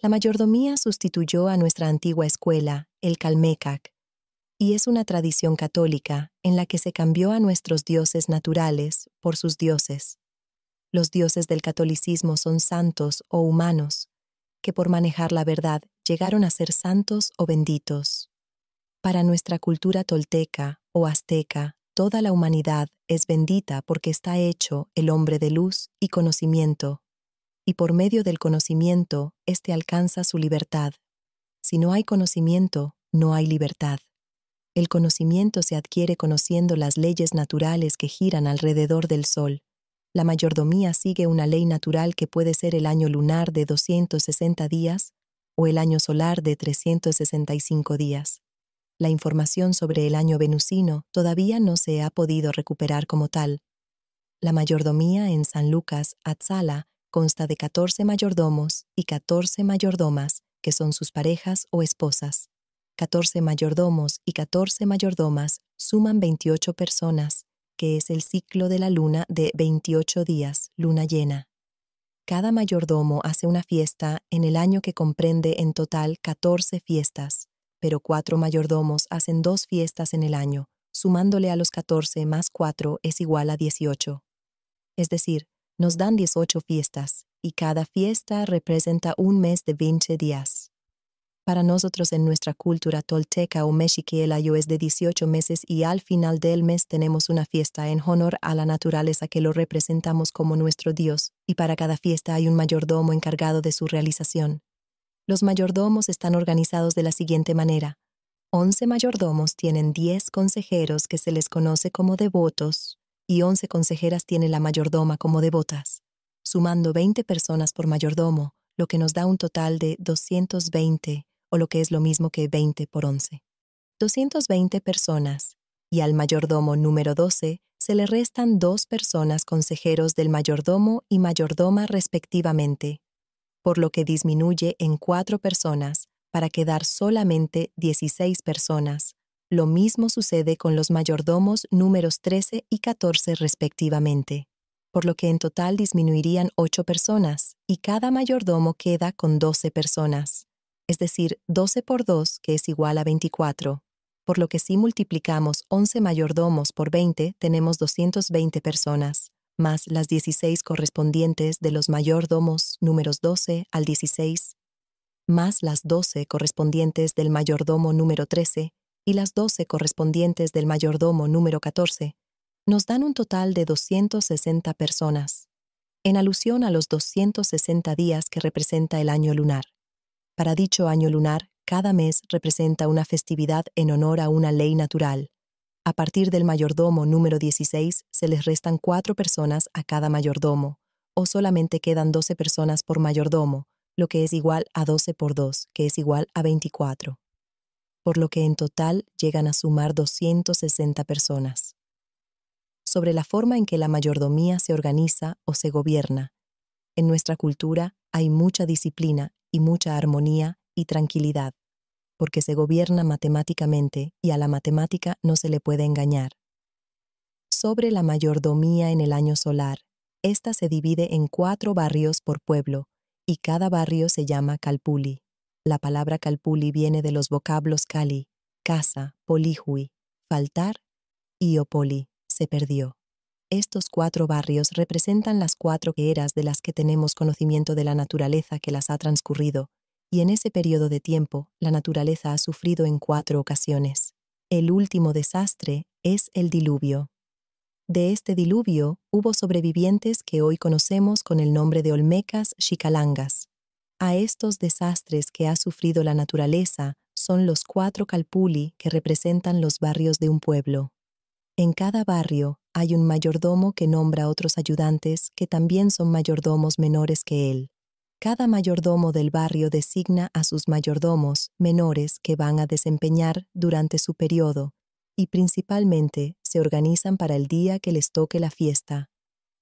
La mayordomía sustituyó a nuestra antigua escuela, el Calmecac, y es una tradición católica en la que se cambió a nuestros dioses naturales por sus dioses. Los dioses del catolicismo son santos o humanos, que por manejar la verdad llegaron a ser santos o benditos. Para nuestra cultura tolteca o azteca, toda la humanidad es bendita porque está hecho el hombre de luz y conocimiento, y por medio del conocimiento, éste alcanza su libertad. Si no hay conocimiento, no hay libertad. El conocimiento se adquiere conociendo las leyes naturales que giran alrededor del Sol. La mayordomía sigue una ley natural que puede ser el año lunar de 260 días o el año solar de 365 días. La información sobre el año venusino todavía no se ha podido recuperar como tal. La mayordomía en San Lucas, Atzala, Consta de 14 mayordomos y 14 mayordomas, que son sus parejas o esposas. 14 mayordomos y 14 mayordomas suman 28 personas, que es el ciclo de la luna de 28 días, luna llena. Cada mayordomo hace una fiesta en el año que comprende en total 14 fiestas, pero cuatro mayordomos hacen dos fiestas en el año, sumándole a los 14 más 4 es igual a 18. Es decir, nos dan 18 fiestas, y cada fiesta representa un mes de 20 días. Para nosotros en nuestra cultura tolteca o mexique el es de 18 meses y al final del mes tenemos una fiesta en honor a la naturaleza que lo representamos como nuestro Dios, y para cada fiesta hay un mayordomo encargado de su realización. Los mayordomos están organizados de la siguiente manera. 11 mayordomos tienen 10 consejeros que se les conoce como devotos, y 11 consejeras tiene la mayordoma como devotas, sumando 20 personas por mayordomo, lo que nos da un total de 220, o lo que es lo mismo que 20 por 11. 220 personas, y al mayordomo número 12 se le restan dos personas consejeros del mayordomo y mayordoma respectivamente, por lo que disminuye en cuatro personas para quedar solamente 16 personas, lo mismo sucede con los mayordomos números 13 y 14 respectivamente, por lo que en total disminuirían 8 personas y cada mayordomo queda con 12 personas, es decir, 12 por 2 que es igual a 24, por lo que si multiplicamos 11 mayordomos por 20 tenemos 220 personas, más las 16 correspondientes de los mayordomos números 12 al 16, más las 12 correspondientes del mayordomo número 13, y las 12 correspondientes del mayordomo número 14, nos dan un total de 260 personas, en alusión a los 260 días que representa el año lunar. Para dicho año lunar, cada mes representa una festividad en honor a una ley natural. A partir del mayordomo número 16 se les restan cuatro personas a cada mayordomo, o solamente quedan 12 personas por mayordomo, lo que es igual a 12 por 2, que es igual a 24 por lo que en total llegan a sumar 260 personas. Sobre la forma en que la mayordomía se organiza o se gobierna, en nuestra cultura hay mucha disciplina y mucha armonía y tranquilidad, porque se gobierna matemáticamente y a la matemática no se le puede engañar. Sobre la mayordomía en el año solar, esta se divide en cuatro barrios por pueblo, y cada barrio se llama Calpuli. La palabra calpuli viene de los vocablos cali, casa, Polihui, faltar y opoli, se perdió. Estos cuatro barrios representan las cuatro eras de las que tenemos conocimiento de la naturaleza que las ha transcurrido, y en ese periodo de tiempo la naturaleza ha sufrido en cuatro ocasiones. El último desastre es el diluvio. De este diluvio hubo sobrevivientes que hoy conocemos con el nombre de Olmecas Xicalangas. A estos desastres que ha sufrido la naturaleza son los cuatro calpuli que representan los barrios de un pueblo. En cada barrio hay un mayordomo que nombra a otros ayudantes que también son mayordomos menores que él. Cada mayordomo del barrio designa a sus mayordomos menores que van a desempeñar durante su periodo y principalmente se organizan para el día que les toque la fiesta.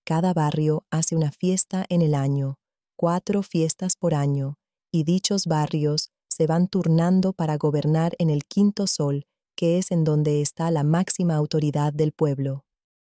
Cada barrio hace una fiesta en el año, cuatro fiestas por año, y dichos barrios se van turnando para gobernar en el quinto sol, que es en donde está la máxima autoridad del pueblo.